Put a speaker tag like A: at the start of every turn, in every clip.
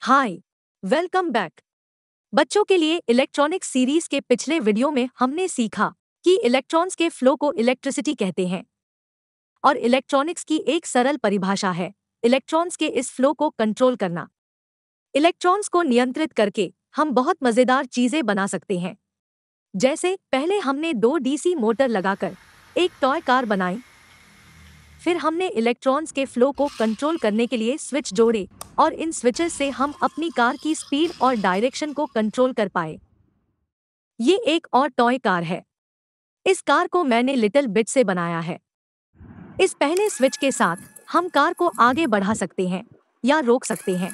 A: hi welcome back बच्चों के लिए इलेक्ट्रॉनिक सीरीज के पिछले वीडियो में हमने सीखा कि इलेक्ट्रॉन्स के फ्लो को इलेक्ट्रिसिटी कहते हैं और इलेक्ट्रॉनिक्स की एक सरल परिभाषा है इलेक्ट्रॉन्स के इस फ्लो को कंट्रोल करना इलेक्ट्रॉन्स को नियंत्रित करके हम बहुत मज़ेदार चीज़ें बना सकते हैं जैसे पहले हमने दो डीसी मोटर लगाकर एक टॉय कार बनाई फिर हमने इलेक्ट्रॉन्स के फ्लो को कंट्रोल करने के लिए स्विच जोड़े और इन स्विचेस से हम अपनी कार की स्पीड और डायरेक्शन को कंट्रोल कर पाए ये एक और टॉय कार है इस कार को मैंने लिटिल बिट से बनाया है इस पहले स्विच के साथ हम कार को आगे बढ़ा सकते हैं या रोक सकते हैं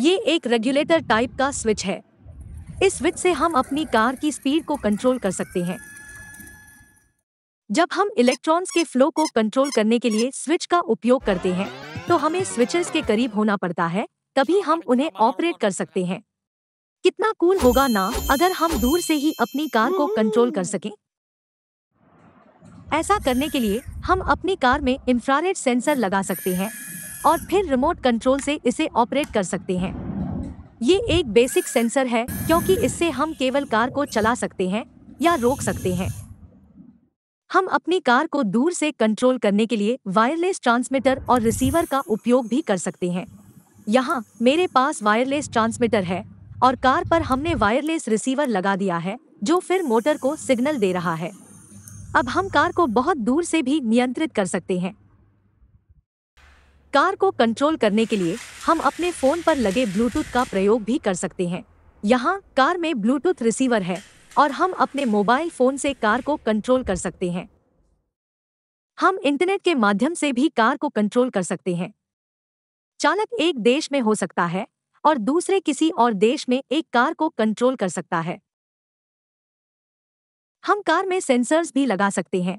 A: ये एक रेगुलेटर टाइप का स्विच है इस स्विच से हम अपनी कार की स्पीड को कंट्रोल कर सकते हैं जब हम इलेक्ट्रॉन्स के फ्लो को कंट्रोल करने के लिए स्विच का उपयोग करते हैं तो हमें स्विचेस के करीब होना पड़ता है तभी हम उन्हें ऑपरेट कर सकते हैं कितना कूल होगा ना अगर हम दूर से ही अपनी कार को कंट्रोल कर सकें ऐसा करने के लिए हम अपनी कार में इंफ्रारेड सेंसर लगा सकते हैं और फिर रिमोट कंट्रोल से इसे ऑपरेट कर सकते हैं ये एक बेसिक सेंसर है क्योंकि इससे हम केवल कार को चला सकते हैं या रोक सकते हैं हम अपनी कार को दूर से कंट्रोल करने के लिए वायरलेस ट्रांसमीटर और रिसीवर का उपयोग भी कर सकते हैं यहाँ मेरे पास वायरलेस ट्रांसमीटर है और कार पर हमने वायरलेस रिसीवर लगा दिया है जो फिर मोटर को सिग्नल दे रहा है अब हम कार को बहुत दूर से भी नियंत्रित कर सकते हैं कार को कंट्रोल करने के लिए हम अपने फ़ोन पर लगे ब्लूटूथ का प्रयोग भी कर सकते हैं यहाँ कार में ब्लूटूथ रिसीवर है और हम अपने मोबाइल फ़ोन से कार को कंट्रोल कर सकते हैं हम इंटरनेट के माध्यम से भी कार को कंट्रोल कर सकते हैं चालक एक देश में हो सकता है और दूसरे किसी और देश में एक कार को कंट्रोल कर सकता है हम कार में सेंसर्स भी लगा सकते हैं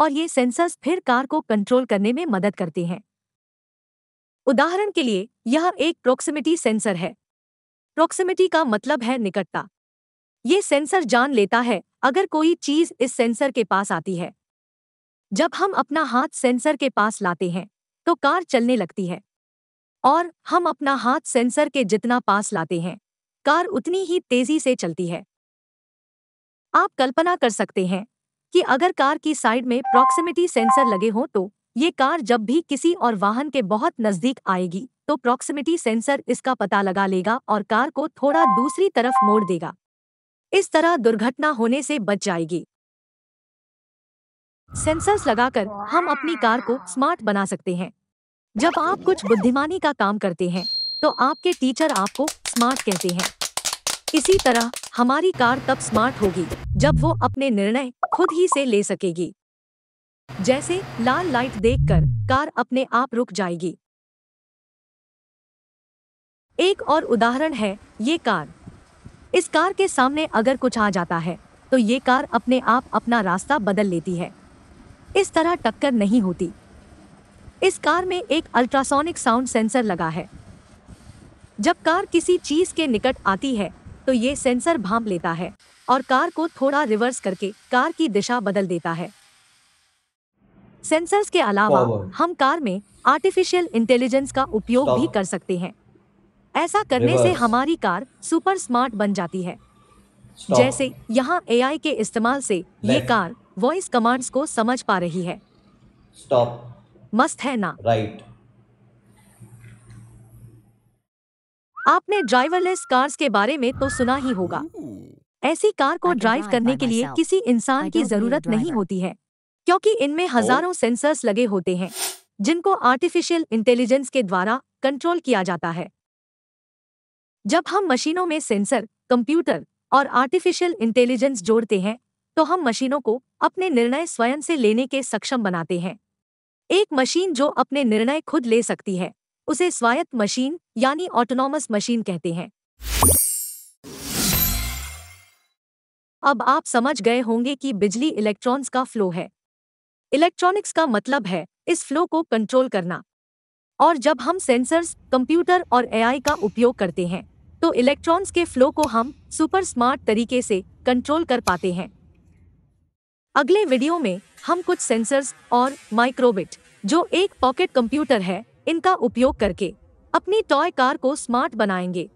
A: और ये सेंसर्स फिर कार को कंट्रोल करने में मदद करते हैं उदाहरण के लिए यह एक प्रोक्सिमिटी सेंसर है प्रोक्सिमिटी का मतलब है निकटता ये सेंसर जान लेता है अगर कोई चीज इस सेंसर के पास आती है जब हम अपना हाथ सेंसर के पास लाते हैं तो कार चलने लगती है और हम अपना हाथ सेंसर के जितना पास लाते हैं कार उतनी ही तेजी से चलती है आप कल्पना कर सकते हैं कि अगर कार की साइड में प्रॉक्सिमिटी सेंसर लगे हों तो ये कार जब भी किसी और वाहन के बहुत नजदीक आएगी तो प्रॉक्सिमिटी सेंसर इसका पता लगा लेगा और कार को थोड़ा दूसरी तरफ मोड़ देगा इस तरह दुर्घटना होने से बच जाएगी सेंसर्स लगाकर हम अपनी कार को स्मार्ट बना सकते हैं जब आप कुछ बुद्धिमानी का काम करते हैं तो आपके टीचर आपको स्मार्ट कहते हैं इसी तरह हमारी कार तब स्मार्ट होगी जब वो अपने निर्णय खुद ही से ले सकेगी जैसे लाल लाइट देखकर कार अपने आप रुक जाएगी एक और उदाहरण है ये कार इस कार के सामने अगर कुछ आ जाता है तो ये कार अपने आप अपना रास्ता बदल लेती है इस तरह टक्कर नहीं होती इस कार में एक अल्ट्रासोनिक साउंड सेंसर लगा है जब कार किसी चीज के निकट आती है तो ये सेंसर भांप लेता है और कार को थोड़ा रिवर्स करके कार की दिशा बदल देता है सेंसर्स के अलावा हम कार में आर्टिफिशियल इंटेलिजेंस का उपयोग भी कर सकते हैं ऐसा करने से हमारी कार सुपर स्मार्ट बन जाती है जैसे यहाँ एआई के इस्तेमाल से ये कार वॉइस कमांड्स को समझ पा रही है स्टॉप मस्त है ना राइट आपने ड्राइवरलेस कार्स के बारे में तो सुना ही होगा ऐसी कार को ड्राइव करने के लिए किसी इंसान की जरूरत नहीं होती है क्योंकि इनमें हजारों सेंसर्स लगे होते हैं जिनको आर्टिफिशियल इंटेलिजेंस के द्वारा कंट्रोल किया जाता है जब हम मशीनों में सेंसर कंप्यूटर और आर्टिफिशियल इंटेलिजेंस जोड़ते हैं तो हम मशीनों को अपने निर्णय स्वयं से लेने के सक्षम बनाते हैं एक मशीन जो अपने निर्णय खुद ले सकती है उसे स्वायत्त मशीन यानी ऑटोनॉमस मशीन कहते हैं अब आप समझ गए होंगे कि बिजली इलेक्ट्रॉन्स का फ्लो है इलेक्ट्रॉनिक्स का मतलब है इस फ्लो को कंट्रोल करना और जब हम सेंसर्स कंप्यूटर और एआई का उपयोग करते हैं तो इलेक्ट्रॉन्स के फ्लो को हम सुपर स्मार्ट तरीके से कंट्रोल कर पाते हैं अगले वीडियो में हम कुछ सेंसर्स और माइक्रोबिट जो एक पॉकेट कंप्यूटर है इनका उपयोग करके अपनी टॉय कार को स्मार्ट बनाएंगे